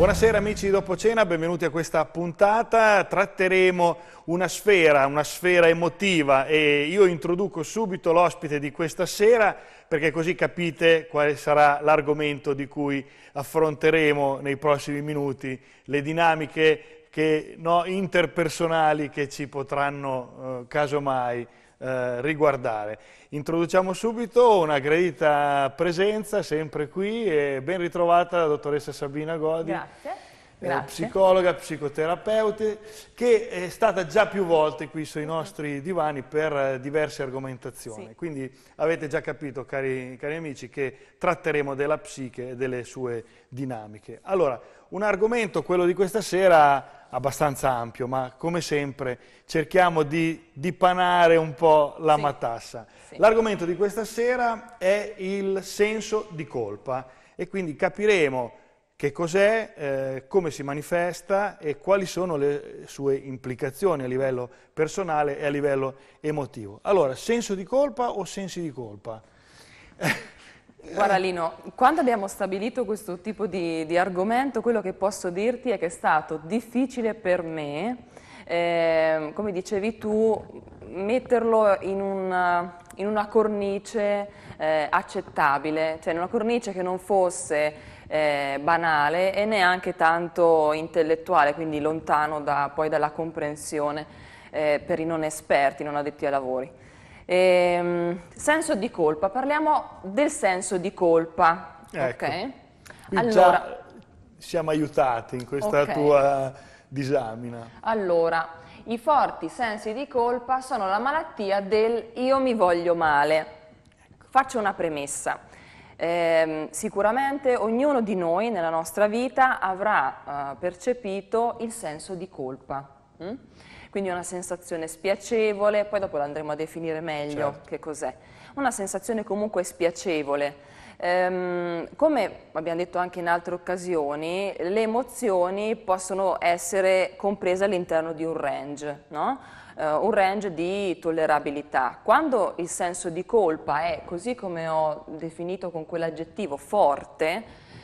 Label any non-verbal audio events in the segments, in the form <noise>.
Buonasera amici di Dopocena, benvenuti a questa puntata. Tratteremo una sfera, una sfera emotiva e io introduco subito l'ospite di questa sera perché così capite quale sarà l'argomento di cui affronteremo nei prossimi minuti le dinamiche che, no, interpersonali che ci potranno eh, casomai eh, riguardare. Introduciamo subito una gradita presenza, sempre qui, e ben ritrovata la dottoressa Sabina Godi. Grazie. Eh, psicologa, psicoterapeuta, che è stata già più volte qui sui nostri divani per eh, diverse argomentazioni. Sì. Quindi avete già capito, cari, cari, amici, che tratteremo della psiche e delle sue dinamiche. Allora, un argomento, quello di questa sera, abbastanza ampio, ma come sempre cerchiamo di dipanare un po' la sì. matassa. Sì. L'argomento di questa sera è il senso di colpa e quindi capiremo che cos'è, eh, come si manifesta e quali sono le sue implicazioni a livello personale e a livello emotivo. Allora, senso di colpa o sensi di colpa? <laughs> Guarda Lino, quando abbiamo stabilito questo tipo di, di argomento, quello che posso dirti è che è stato difficile per me, eh, come dicevi tu, metterlo in una, in una cornice eh, accettabile, cioè in una cornice che non fosse eh, banale e neanche tanto intellettuale, quindi lontano da, poi dalla comprensione eh, per i non esperti, non addetti ai lavori. Ehm, senso di colpa, parliamo del senso di colpa. Ecco. Okay? Allora, siamo aiutati in questa okay. tua disamina. Allora, i forti sensi di colpa sono la malattia del io mi voglio male. Faccio una premessa. Eh, sicuramente ognuno di noi nella nostra vita avrà eh, percepito il senso di colpa. Mm? quindi una sensazione spiacevole, poi dopo l'andremo a definire meglio certo. che cos'è. Una sensazione comunque spiacevole. Ehm, come abbiamo detto anche in altre occasioni, le emozioni possono essere comprese all'interno di un range, no? Uh, un range di tollerabilità. Quando il senso di colpa è, così come ho definito con quell'aggettivo, forte,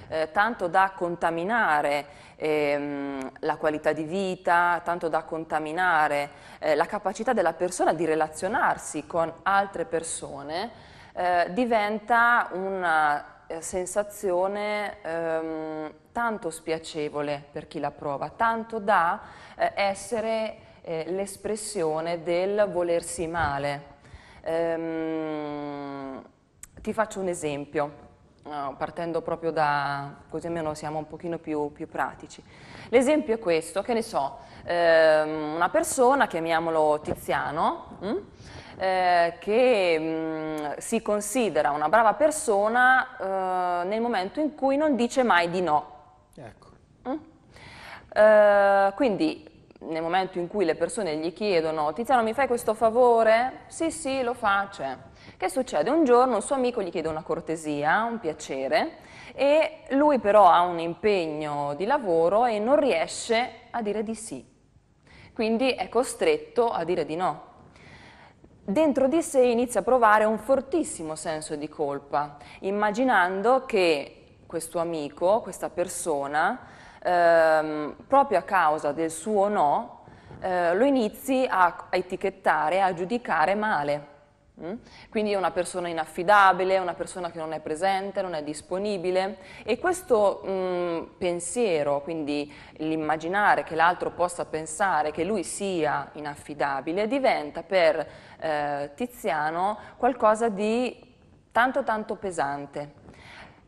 eh, tanto da contaminare ehm, la qualità di vita, tanto da contaminare, eh, la capacità della persona di relazionarsi con altre persone, eh, diventa una eh, sensazione ehm, tanto spiacevole per chi la prova, tanto da eh, essere eh, l'espressione del volersi male. Ehm, ti faccio un esempio partendo proprio da, così almeno siamo un pochino più, più pratici. L'esempio è questo, che ne so, ehm, una persona, chiamiamolo Tiziano, mh, mm, eh, che mh, mm, si considera una brava persona eh, nel momento in cui non dice mai di no. Ecco. Mm? Eh, quindi nel momento in cui le persone gli chiedono Tiziano mi fai questo favore? Sì, sì, lo faccio. Che succede? Un giorno un suo amico gli chiede una cortesia, un piacere, e lui però ha un impegno di lavoro e non riesce a dire di sì. Quindi è costretto a dire di no dentro di sé inizia a provare un fortissimo senso di colpa, immaginando che questo amico, questa persona, ehm, proprio a causa del suo no, eh, lo inizi a etichettare, a giudicare male. Mm? Quindi è una persona inaffidabile, una persona che non è presente, non è disponibile e questo mh, mm, pensiero, quindi l'immaginare che l'altro possa pensare che lui sia inaffidabile, diventa per eh, Tiziano qualcosa di tanto tanto pesante.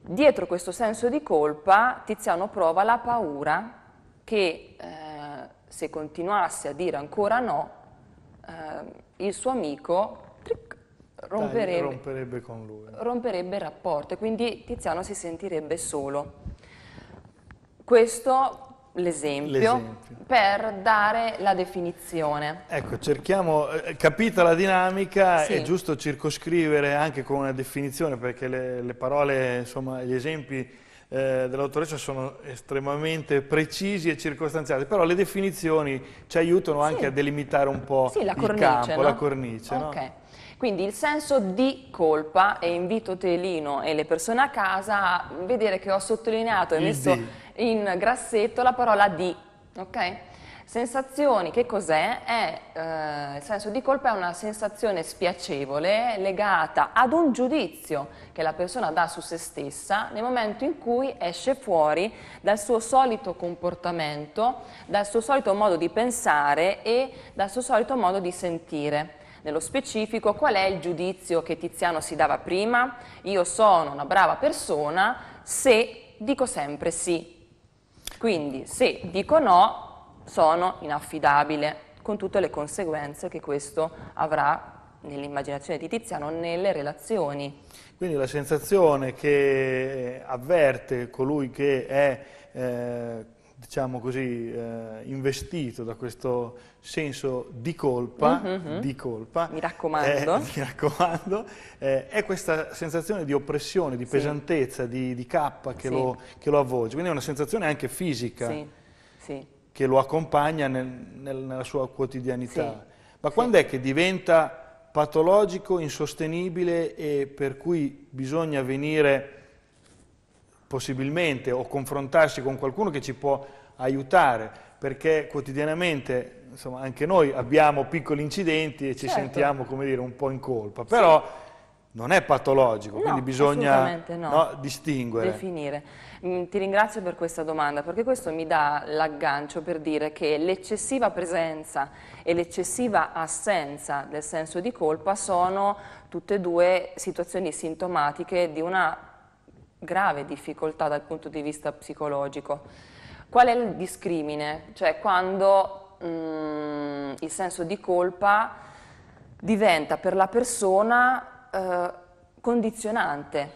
Dietro questo senso di colpa Tiziano prova la paura che eh, se continuasse a dire ancora no, eh, il suo amico tric, romperebbe, romperebbe con lui. Romperebbe il rapporto e quindi Tiziano si sentirebbe solo. Questo l'esempio per dare la definizione. Ecco, cerchiamo, eh, capita la dinamica, sì. è giusto circoscrivere anche con una definizione perché le, le parole, insomma, gli esempi eh, sono estremamente precisi e circostanziati, però le definizioni ci aiutano sì. anche a delimitare un po' sì, la cornice, campo, no? la cornice. Okay. No? Quindi il senso di colpa e invito Telino e le persone a casa a vedere che ho sottolineato e messo in grassetto la parola di, ok? Sensazioni, che cos'è? Eh, il senso di colpa è una sensazione spiacevole legata ad un giudizio che la persona dà su se stessa nel momento in cui esce fuori dal suo solito comportamento, dal suo solito modo di pensare e dal suo solito modo di sentire. Nello specifico qual è il giudizio che Tiziano si dava prima? Io sono una brava persona se dico sempre sì. Quindi se dico no sono inaffidabile con tutte le conseguenze che questo avrà nell'immaginazione di Tiziano, nelle relazioni. Quindi la sensazione che eh, avverte colui che è eh, diciamo così, eh, investito da questo senso di colpa, mm -hmm. di colpa mi raccomando, eh, <laughs> mi raccomando eh, è questa sensazione di oppressione, di pesantezza, di, di cappa che, sì. lo, che lo avvolge, quindi è una sensazione anche fisica sì. che lo accompagna nel, nel, nella sua quotidianità. Ma quando è che diventa patologico, insostenibile e per cui bisogna venire possibilmente o confrontarsi con qualcuno che ci può aiutare, perché quotidianamente insomma, anche noi abbiamo piccoli incidenti e ci certo. sentiamo dire, un po' in colpa, però sì. non è patologico, no, quindi bisogna no. No, distinguere. Definire. Mm, ti ringrazio per questa domanda perché questo mi dà l'aggancio per dire che l'eccessiva presenza e l'eccessiva assenza del senso di colpa sono tutte e due situazioni sintomatiche di una grave difficoltà dal punto di vista psicologico. Qual è il discrimine? Cioè quando mh, mm, il senso di colpa diventa per la persona eh, condizionante,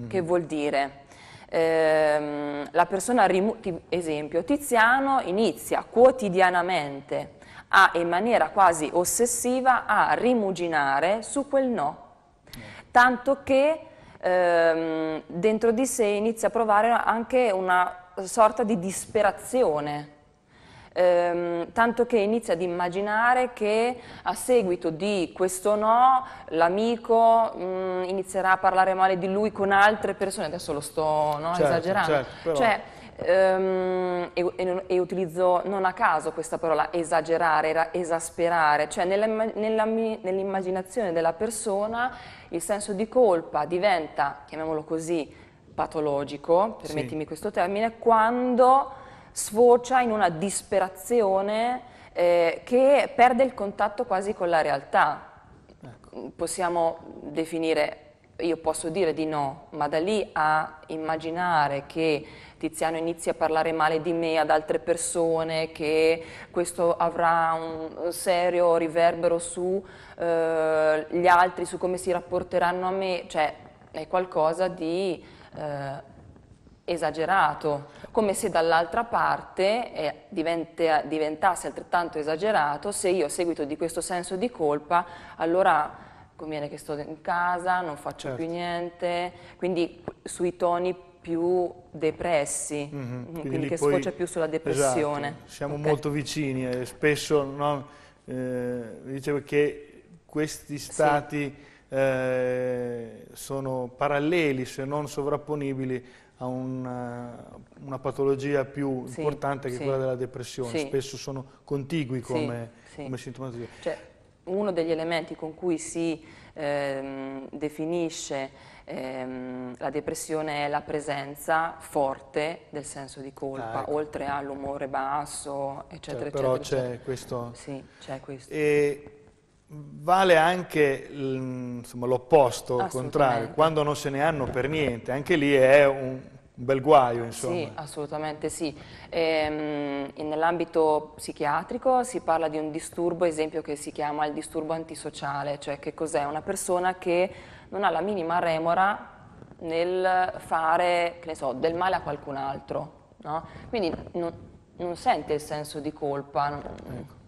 mm. che vuol dire eh, la persona, esempio, Tiziano inizia quotidianamente a, in maniera quasi ossessiva a rimuginare su quel no, mm. tanto che ehm, dentro di sé inizia a provare anche una sorta di disperazione. Ehm, tanto che inizia ad immaginare che a seguito di questo no l'amico mm, inizierà a parlare male di lui con altre persone, adesso lo sto no, certo, esagerando, certo, però... cioè, ehm, e, e, e, utilizzo non a caso questa parola esagerare, esasperare, cioè nell'immaginazione nell della persona il senso di colpa diventa, chiamiamolo così, patologico, permettimi sì. questo termine, quando sfocia in una disperazione eh, che perde il contatto quasi con la realtà. Ecco. Mm, possiamo definire io posso dire di no, ma da lì a immaginare che Tiziano inizia a parlare male di me ad altre persone, che questo avrà un serio riverbero sugli eh, altri, su come si rapporteranno a me, cioè è qualcosa di eh, esagerato, come se dall'altra parte eh, diventa, diventasse altrettanto esagerato se io a seguito di questo senso di colpa allora conviene che sto in casa, non faccio certo. più niente, quindi sui toni più depressi, mm-hmm. quindi, quindi che poi, sfocia più sulla esatto, depressione. Esatto, siamo okay. molto vicini e spesso no, eh, dicevo che questi stati sì. eh, sono paralleli se non sovrapponibili a una, eh, una patologia più sì, importante che sì. quella della depressione, spesso sono contigui come, come sintomatologia. Cioè, uno degli elementi con cui si ehm, definisce ehm, la depressione è la presenza forte del senso di colpa, ah, ecco. oltre all'umore basso, cioè, eccetera, cioè, però eccetera. Però c'è questo. Sì, c'è questo. E vale anche l'opposto, il contrario, quando non se ne hanno per niente, anche lì è un bel guaio insomma. Sì, assolutamente sì. Ehm, nell'ambito psichiatrico si parla di un disturbo, esempio che si chiama il disturbo antisociale, cioè che cos'è? Una persona che non ha la minima remora nel fare, che ne so, del male a qualcun altro, no? Quindi non, non, sente il senso di colpa. ecco.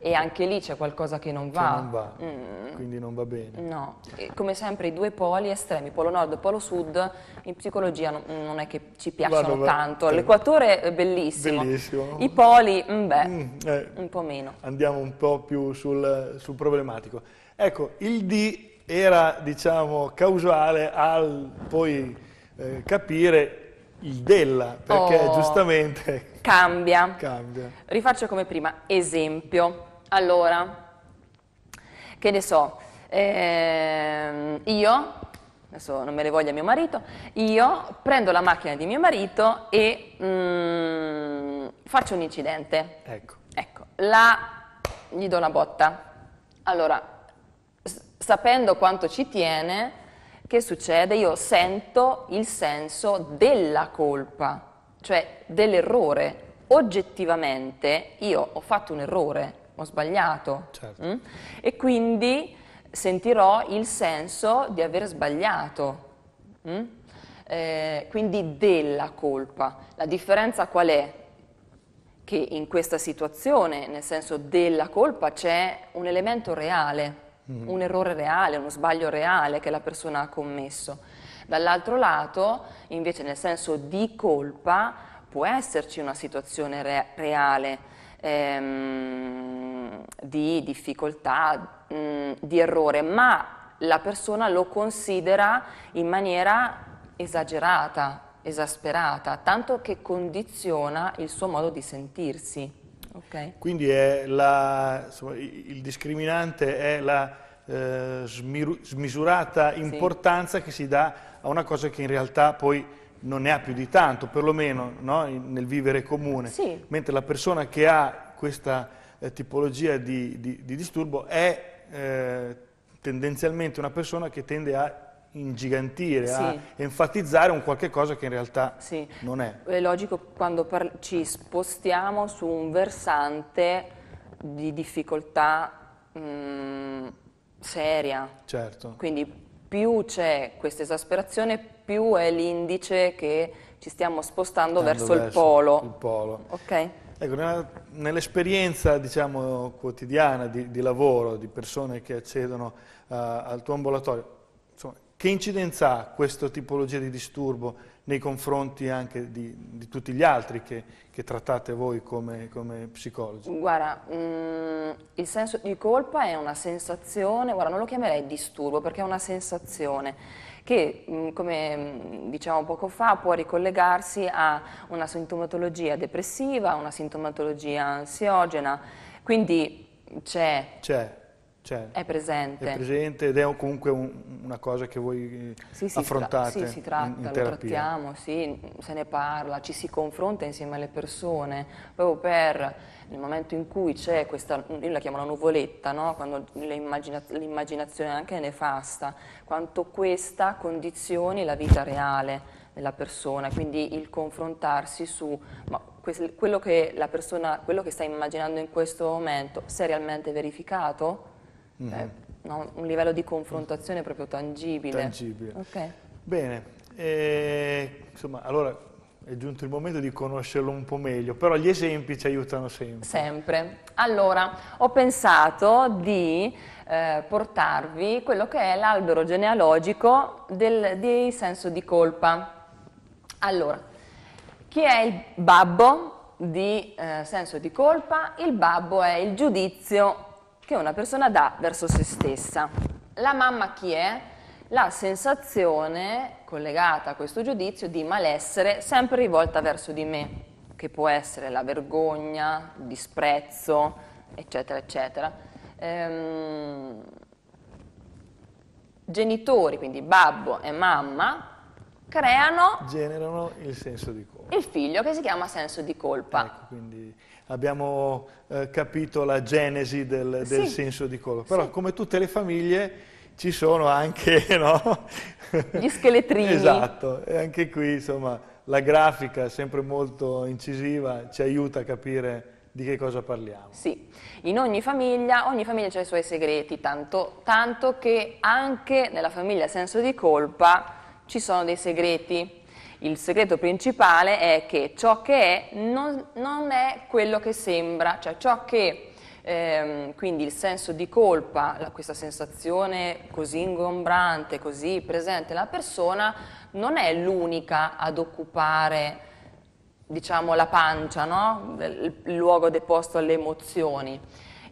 E anche lì c'è qualcosa che non va. Che non va mm. Quindi non va bene. No, e come sempre i due poli estremi, polo nord e polo sud, in psicologia non, è che ci piacciono Vado, tanto. Eh, L'equatore è bellissimo. bellissimo. I poli, mh, mm, beh, mm, eh, un po' meno. Andiamo un po' più sul, sul problematico. Ecco, il D era diciamo, causale al poi eh, capire il della, perché oh, giustamente <laughs> cambia. cambia. Rifaccio come prima, esempio. Allora, che ne so, eh, io, adesso non me le voglia mio marito, io prendo la macchina di mio marito e mm, faccio un incidente. Ecco. Ecco, la, gli do una botta. Allora, sapendo quanto ci tiene, che succede? Io sento il senso della colpa, cioè dell'errore. Oggettivamente io ho fatto un errore, ho sbagliato certo. mh? Mm? e quindi sentirò il senso di aver sbagliato, mm? eh, quindi della colpa. La differenza qual è? Che in questa situazione, nel senso della colpa, c'è un elemento reale mm. un errore reale, uno sbaglio reale che la persona ha commesso. Dall'altro lato, invece, nel senso di colpa, può esserci una situazione re- reale ehm, di difficoltà, mh, mm, di errore, ma la persona lo considera in maniera esagerata, esasperata, tanto che condiziona il suo modo di sentirsi. Okay. Quindi la, insomma, il discriminante è la eh, smisurata importanza sì. che si dà a una cosa che in realtà poi non ne ha più di tanto, perlomeno no? nel vivere comune. Sì. Mentre la persona che ha questa eh, tipologia di, di, di, disturbo è eh, tendenzialmente una persona che tende a ingigantire, sì. a enfatizzare un qualche cosa che in realtà sì. non è. È logico quando ci spostiamo su un versante di difficoltà mh, mm, seria. Certo. Quindi più c'è questa esasperazione, più è l'indice che ci stiamo spostando verso, verso, il polo. Il polo. Okay. Ecco, nell'esperienza diciamo, quotidiana di, di, lavoro di persone che accedono uh, al tuo ambulatorio, che incidenza ha questa tipologia di disturbo nei confronti anche di, di tutti gli altri che, che trattate voi come, come psicologi? Guarda, mh, mm, il senso di colpa è una sensazione, guarda non lo chiamerei disturbo perché è una sensazione che mm, come mm, diciamo poco fa può ricollegarsi a una sintomatologia depressiva, una sintomatologia ansiogena, quindi c'è cioè, è, presente. è presente. ed è comunque un, una cosa che voi eh, sì, affrontate. Tra, sì, si tratta, in, in trattiamo, sì, se ne parla, ci si confronta insieme alle persone, proprio per il momento in cui c'è questa, io la chiamo la nuvoletta, no? quando l'immaginazione anche è nefasta, quanto questa condizioni la vita reale della persona, quindi il confrontarsi su quello che, la persona, quello che sta immaginando in questo momento, si è realmente verificato? mm -hmm. eh, no, un livello di confrontazione proprio tangibile. Tangibile. Okay. Bene, e, eh, insomma, allora è giunto il momento di conoscerlo un po' meglio, però gli esempi ci aiutano sempre. Sempre. Allora, ho pensato di eh, portarvi quello che è l'albero genealogico del, di senso di colpa. Allora, chi è il babbo di eh, senso di colpa? Il babbo è il giudizio che una persona dà verso se stessa. La mamma chi è? La sensazione collegata a questo giudizio di malessere sempre rivolta verso di me, che può essere la vergogna, il disprezzo, eccetera, eccetera. Ehm, genitori, quindi babbo e mamma, creano... Generano il senso di colpa. Il figlio che si chiama senso di colpa. Ecco, quindi abbiamo eh, capito la genesi del, del sì. senso di colpa. Però sì. come tutte le famiglie ci sono anche, <laughs> no? Gli scheletrini. esatto, e anche qui insomma la grafica sempre molto incisiva ci aiuta a capire di che cosa parliamo. Sì, in ogni famiglia, ogni famiglia ha i suoi segreti, tanto, tanto che anche nella famiglia senso di colpa ci sono dei segreti. Il segreto principale è che ciò che è non, non è quello che sembra, cioè ciò che, ehm, quindi il senso di colpa, la, questa sensazione così ingombrante, così presente nella persona, non è l'unica ad occupare diciamo, la pancia, no? il, il luogo deposto alle emozioni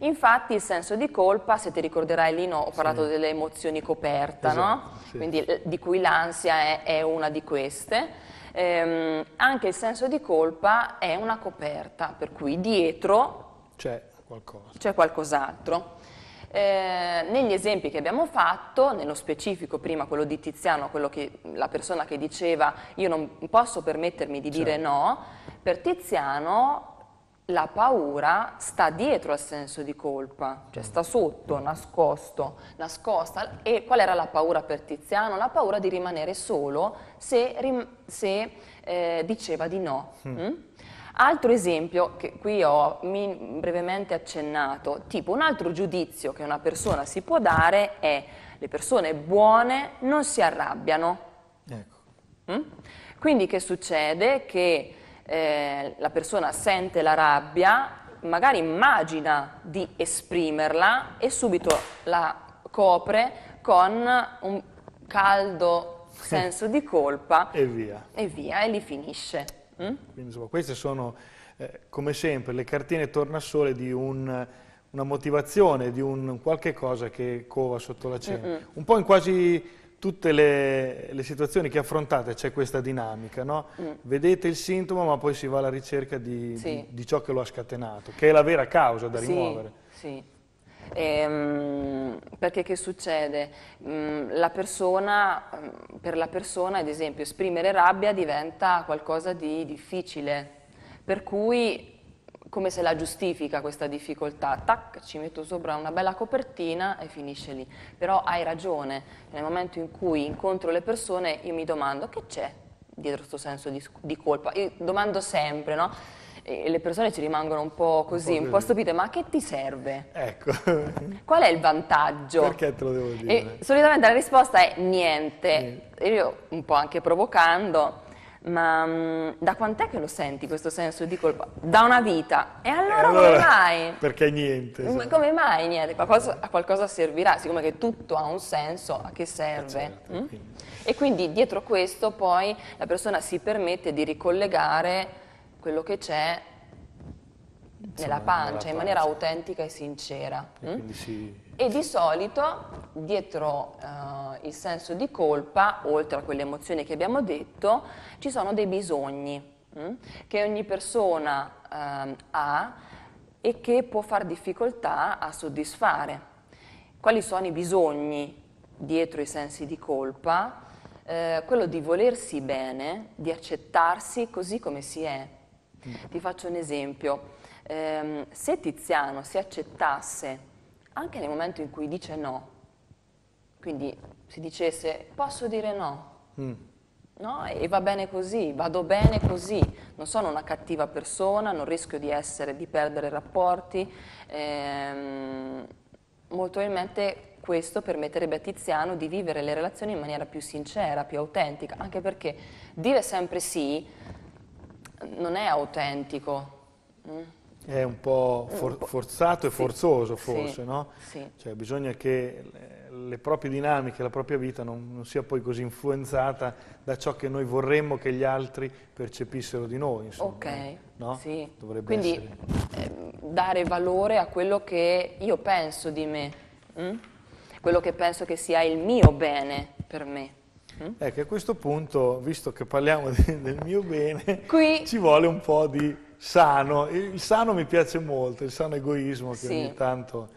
Infatti il senso di colpa, se ti ricorderai Lino, ho parlato sì. delle emozioni coperte, esatto, no? sì. Quindi, di cui l'ansia è, è, una di queste. Ehm, anche il senso di colpa è una coperta, per cui dietro c'è qualcosa. C'è qualcos'altro. Eh, negli esempi che abbiamo fatto, nello specifico prima quello di Tiziano, quello che, la persona che diceva io non posso permettermi di certo. dire no, per Tiziano la paura sta dietro al senso di colpa, cioè sta sotto, nascosto, nascosta. E qual era la paura per Tiziano? La paura di rimanere solo se, se eh, diceva di no. Mm. Mm? Altro esempio, che qui ho brevemente accennato, tipo un altro giudizio che una persona si può dare è le persone buone non si arrabbiano. Ecco. Mm? Quindi che succede? Che eh, la persona sente la rabbia, magari immagina di esprimerla e subito la copre con un caldo <laughs> senso di colpa e via e, via, e lì finisce. Mm? Quindi, insomma, queste sono eh, come sempre le cartine tornasole di un, una motivazione, di un qualche cosa che cova sotto la cena. Mm -mm. Un po' in quasi tutte le, le, situazioni che affrontate c'è questa dinamica, no? mm. Vedete il sintomo ma poi si va alla ricerca di, sì. di, di, ciò che lo ha scatenato, che è la vera causa da sì, rimuovere. Sì. Ehm, perché che succede? Mm, la persona, mm, per la persona, ad esempio, esprimere rabbia diventa qualcosa di difficile, per cui come se la giustifica questa difficoltà, tac, ci metto sopra una bella copertina e finisce lì. Però hai ragione, nel momento in cui incontro le persone io mi domando che c'è dietro questo senso di, di, colpa, io domando sempre, no? E le persone ci rimangono un po' così, un po', un po stupite, ma che ti serve? Ecco. <laughs> Qual è il vantaggio? Perché te lo devo dire? E solitamente la risposta è niente. niente. Io un po' anche provocando ma mm, da quant'è che lo senti questo senso di colpa? Da una vita. E allora, e allora come mai? <laughs> Perché niente. Esatto. Come mai niente? Qualcosa, a qualcosa servirà, siccome che tutto ha un senso, a che serve? Eh certo, mm? quindi. E quindi dietro questo poi la persona si permette di ricollegare quello che c'è nella pancia, nella in maniera autentica e sincera. E mm? quindi si e di solito dietro eh, il senso di colpa, oltre a quelle emozioni che abbiamo detto, ci sono dei bisogni mh? Mm, che ogni persona eh, ha e che può far difficoltà a soddisfare. Quali sono i bisogni dietro i sensi di colpa? Eh, quello di volersi bene, di accettarsi così come si è. Mm. Ti faccio un esempio. Ehm, se Tiziano si accettasse anche nel momento in cui dice no, quindi si dicesse posso dire no, mm. no? E va bene così, vado bene così, non sono una cattiva persona, non rischio di, essere, di perdere rapporti, ehm, molto probabilmente questo permetterebbe a Tiziano di vivere le relazioni in maniera più sincera, più autentica, anche perché dire sempre sì non è autentico. Mm? è un po' for eh, forzato e sì. forzoso forse, sì. no? Sì. Cioè bisogna che le proprie dinamiche, la propria vita non, non, sia poi così influenzata da ciò che noi vorremmo che gli altri percepissero di noi, insomma. Ok, no? sì. Dovrebbe Quindi essere... Ehm, dare valore a quello che io penso di me, mh? Mm? quello che penso che sia il mio bene per me. Mm? Ecco, a questo punto, visto che parliamo de <laughs> del mio bene, Qui... ci vuole un po' di sano, il sano mi piace molto, il sano egoismo che sì. ogni tanto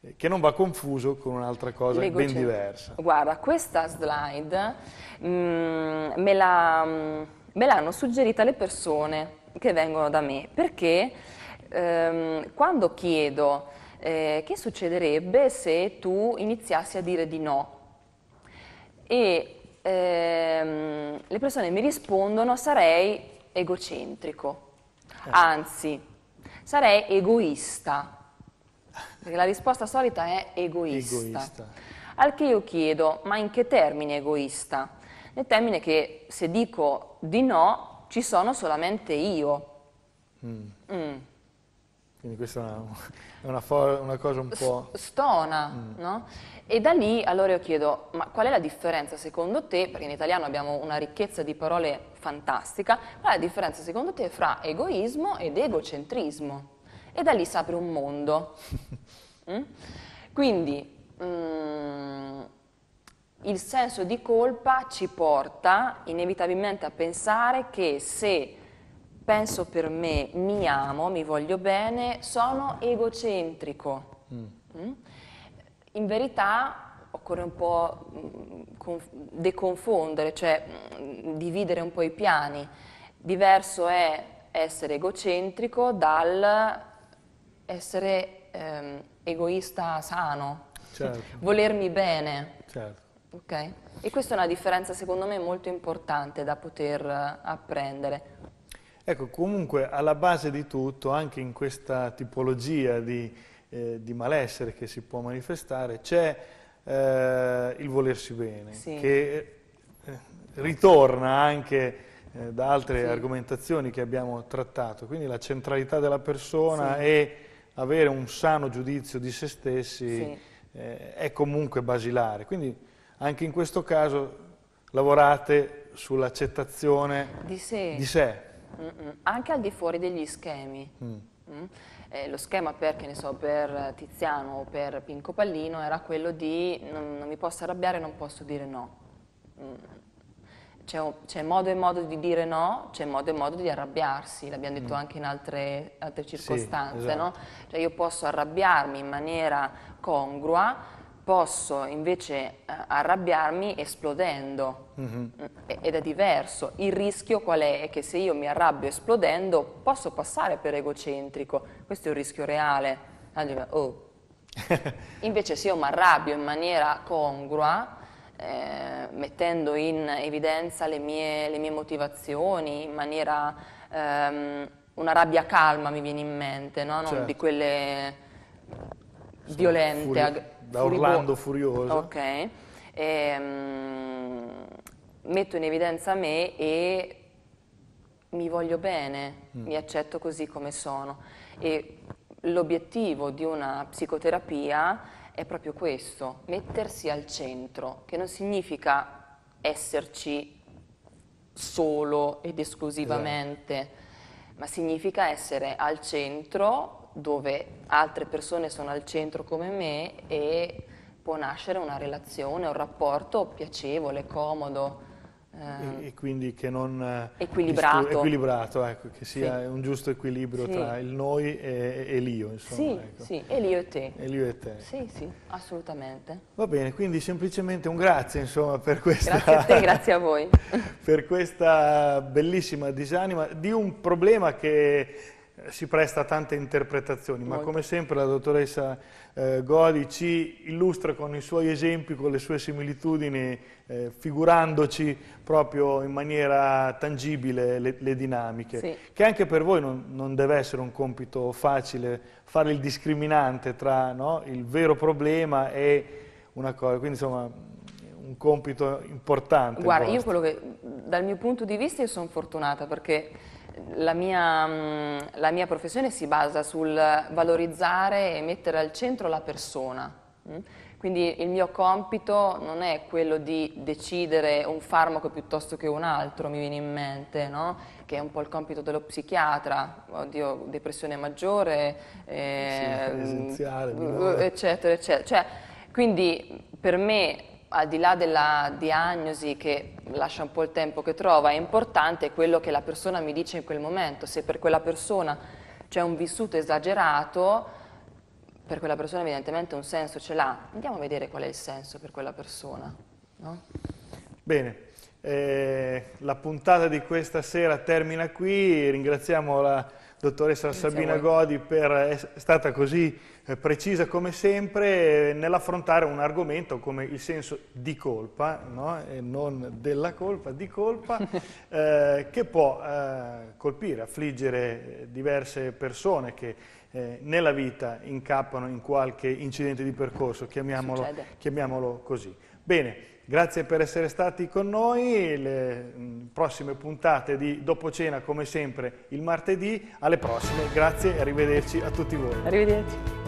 eh, che non va confuso con un'altra cosa Leggo ben diversa. Guarda, questa slide mh, mm, me, l'hanno suggerita le persone che vengono da me, perché ehm, quando chiedo eh, che succederebbe se tu iniziassi a dire di no, e ehm, le persone mi rispondono sarei egocentrico anzi, sarei egoista, perché la risposta solita è egoista. egoista. Al che io chiedo, ma in che termine egoista? Nel termine che se dico di no, ci sono solamente io. Mm. Mm. Quindi questa è una, una cosa un po'... Stona, mm. no? E da lì allora io chiedo, ma qual è la differenza secondo te, perché in italiano abbiamo una ricchezza di parole fantastica, qual è la differenza secondo te fra egoismo ed egocentrismo? E da lì si apre un mondo. <laughs> mm? Quindi mm, il senso di colpa ci porta inevitabilmente a pensare che se penso per me, mi amo, mi voglio bene, sono egocentrico. Mm. mm? In verità occorre un po' mm, deconfondere, cioè mm, dividere un po' i piani. Diverso è essere egocentrico dal essere ehm, egoista sano, certo. volermi bene. Certo. Okay? E questa è una differenza secondo me molto importante da poter eh, apprendere. Ecco, comunque alla base di tutto, anche in questa tipologia di, eh, di malessere che si può manifestare, c'è eh, il volersi bene, sì. che eh, ritorna anche eh, da altre sì. argomentazioni che abbiamo trattato, quindi la centralità della persona sì. e avere un sano giudizio di se stessi eh, è comunque basilare. Quindi anche in questo caso lavorate sull'accettazione di sé. Di sé anche al di fuori degli schemi. Mm. Mm. Eh, lo schema per, so, per, eh, Tiziano o per Pinco Pallino era quello di non, non mi posso arrabbiare, non posso dire no. Mm. C'è, modo e modo di dire no, c'è modo e modo di arrabbiarsi, l'abbiamo detto mm. anche in altre, altre circostanze. Sì, esatto. no? cioè io posso arrabbiarmi in maniera congrua, posso invece eh, arrabbiarmi esplodendo mm-hmm. ed è diverso. Il rischio qual è? È che se io mi arrabbio esplodendo posso passare per egocentrico, questo è un rischio reale. Oh. <laughs> invece se io mi arrabbio in maniera congrua, eh, mettendo in evidenza le mie, le mie motivazioni in maniera... Ehm, una rabbia calma mi viene in mente, no? non certo. di quelle violente. Furi da Orlando Furioso. Ok. E, um, metto in evidenza me e mi voglio bene, mm. mi accetto così come sono. E l'obiettivo di una psicoterapia è proprio questo, mettersi al centro, che non significa esserci solo ed esclusivamente, esatto. ma significa essere al centro dove altre persone sono al centro come me e può nascere una relazione, un rapporto piacevole, comodo. Ehm, e, e, quindi che non... Eh, equilibrato. equilibrato, ecco, che sia sì. un giusto equilibrio sì. tra il noi e, e l'io, insomma. Sì, ecco. sì, e l'io e te. E l'io e te. Sì, sì, assolutamente. Va bene, quindi semplicemente un grazie, insomma, per questa... Grazie a te, grazie a voi. <laughs> per questa bellissima disanima di un problema che si presta a tante interpretazioni, ma come sempre la dottoressa eh, Goli ci illustra con i suoi esempi, con le sue similitudini, eh, figurandoci proprio in maniera tangibile le, le dinamiche, sì. che anche per voi non, non, deve essere un compito facile fare il discriminante tra no, il vero problema e una cosa, quindi insomma un compito importante. Guarda, io quello che dal mio punto di vista io sono fortunata perché la mia, mm, la mia professione si basa sul valorizzare e mettere al centro la persona. Mm? Quindi il mio compito non è quello di decidere un farmaco piuttosto che un altro, mi viene in mente, no? che è un po' il compito dello psichiatra, oddio, depressione maggiore, eh, sì, mm, eccetera, eccetera. Cioè, quindi per me al di là della diagnosi che lascia un po' il tempo che trova, è importante quello che la persona mi dice in quel momento. Se per quella persona c'è un vissuto esagerato, per quella persona evidentemente un senso ce l'ha. Andiamo a vedere qual è il senso per quella persona. No? Bene, eh, la puntata di questa sera termina qui, ringraziamo la dottoressa Grazie Sabina Godi per essere stata così eh, precisa come sempre eh, nell'affrontare un argomento come il senso di colpa, no? e non della colpa, di colpa, <laughs> eh, che può eh, colpire, affliggere eh, diverse persone che eh, nella vita incappano in qualche incidente di percorso, chiamiamolo, chiamiamolo così. Bene. Grazie per essere stati con noi, le prossime puntate di Dopo Cena come sempre il martedì, alle prossime, grazie e arrivederci a tutti voi. Arrivederci.